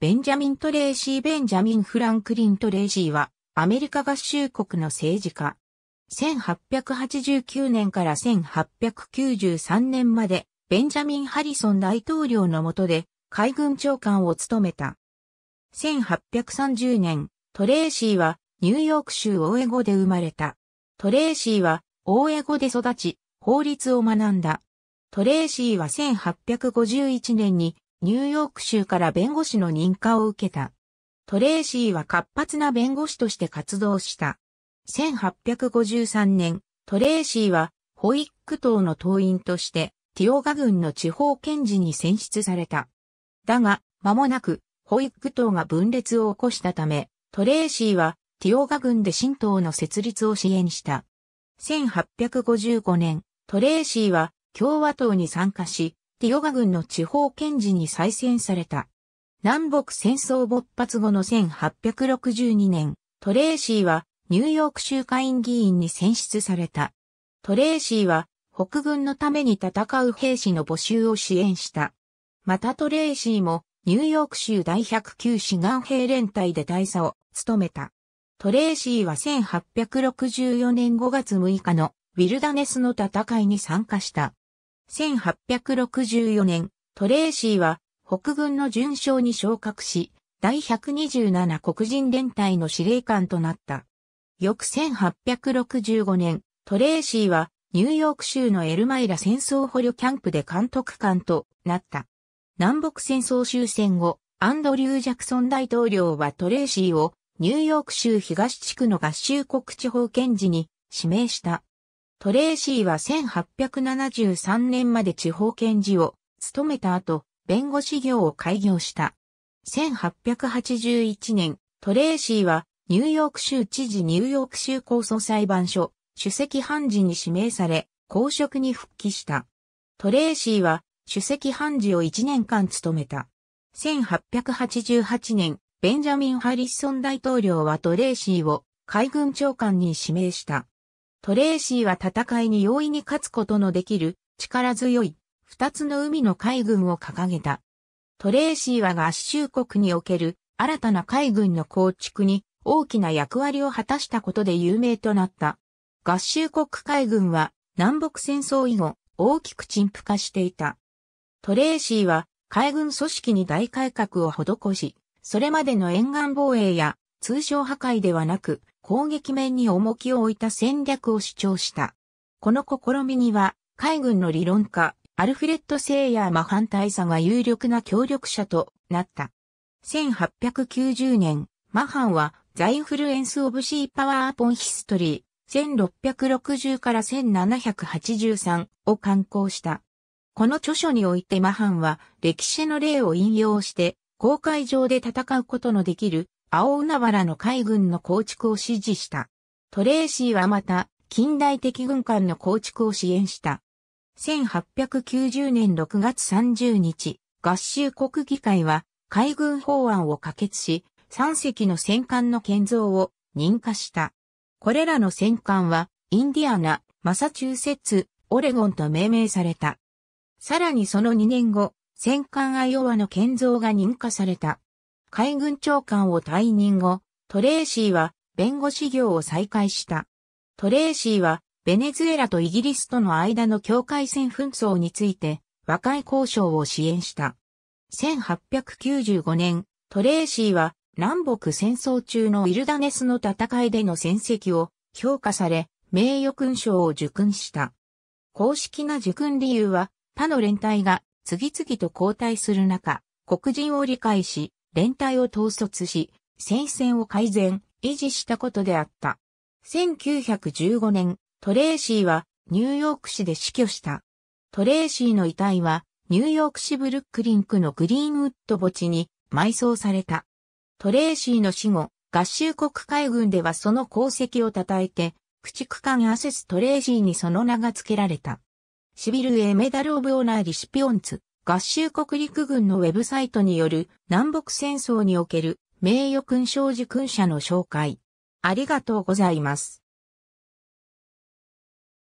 ベンジャミン・トレーシー・ベンジャミン・フランクリン・トレーシーは、アメリカ合衆国の政治家。1889年から1893年まで、ベンジャミン・ハリソン大統領の下で、海軍長官を務めた。1830年、トレーシーは、ニューヨーク州オーエゴで生まれた。トレーシーは、オーエゴで育ち、法律を学んだ。トレーシーは1851年にニューヨーク州から弁護士の認可を受けた。トレーシーは活発な弁護士として活動した。1853年、トレーシーは保育党の党員としてティオガ軍の地方検事に選出された。だが、間もなく保育党が分裂を起こしたため、トレーシーはティオガ軍で新党の設立を支援した。1855年、トレーシーは共和党に参加し、ティオガ軍の地方検事に再選された。南北戦争勃発後の1862年、トレーシーはニューヨーク州下院議員に選出された。トレーシーは北軍のために戦う兵士の募集を支援した。またトレーシーもニューヨーク州第109志願兵連隊で大佐を務めた。トレーシーは1864年5月6日のウィルダネスの戦いに参加した。1864年、トレーシーは北軍の巡将に昇格し、第127黒人連隊の司令官となった。翌1865年、トレーシーはニューヨーク州のエルマイラ戦争捕虜キャンプで監督官となった。南北戦争終戦後、アンドリュー・ジャクソン大統領はトレーシーをニューヨーク州東地区の合衆国地方検事に指名した。トレーシーは1873年まで地方検事を務めた後、弁護士業を開業した。1881年、トレーシーはニューヨーク州知事ニューヨーク州高訴裁判所、主席判事に指名され、公職に復帰した。トレーシーは主席判事を1年間務めた。1888年、ベンジャミン・ハリッソン大統領はトレーシーを海軍長官に指名した。トレーシーは戦いに容易に勝つことのできる力強い二つの海の海軍を掲げた。トレーシーは合衆国における新たな海軍の構築に大きな役割を果たしたことで有名となった。合衆国海軍は南北戦争以後大きく陳腐化していた。トレーシーは海軍組織に大改革を施し、それまでの沿岸防衛や通商破壊ではなく攻撃面に重きを置いた戦略を主張した。この試みには、海軍の理論家、アルフレッド・セイヤーマハン大佐が有力な協力者となった。1890年、マハンは、ザインフルエンス・オブ・シー・パワー・アポン・ヒストリー、1660から1783を刊行した。この著書においてマハンは歴史の例を引用して、公海上で戦うことのできる青海原の海軍の構築を支持した。トレーシーはまた、近代的軍艦の構築を支援した。1890年6月30日、合衆国議会は海軍法案を可決し、3隻の戦艦の建造を認可した。これらの戦艦は、インディアナ、マサチューセッツ、オレゴンと命名された。さらにその2年後、戦艦アイオワの建造が認可された。海軍長官を退任後、トレーシーは弁護士業を再開した。トレーシーはベネズエラとイギリスとの間の境界線紛争について和解交渉を支援した。1895年、トレーシーは南北戦争中のウィルダネスの戦いでの戦績を評価され、名誉勲章を受勲した。公式な受勲理由は、他の連隊が次々と交代する中、黒人を理解し、連隊を統率し、戦線を改善、維持したことであった。1915年、トレーシーはニューヨーク市で死去した。トレーシーの遺体はニューヨーク市ブルックリンクのグリーンウッド墓地に埋葬された。トレーシーの死後、合衆国海軍ではその功績を称えて、駆逐艦アセストレーシーにその名が付けられた。シビル・エ・メダル・オブ・オナー・リシピオンツ。合衆国陸軍のウェブサイトによる南北戦争における名誉勲章受勲者の紹介。ありがとうございます。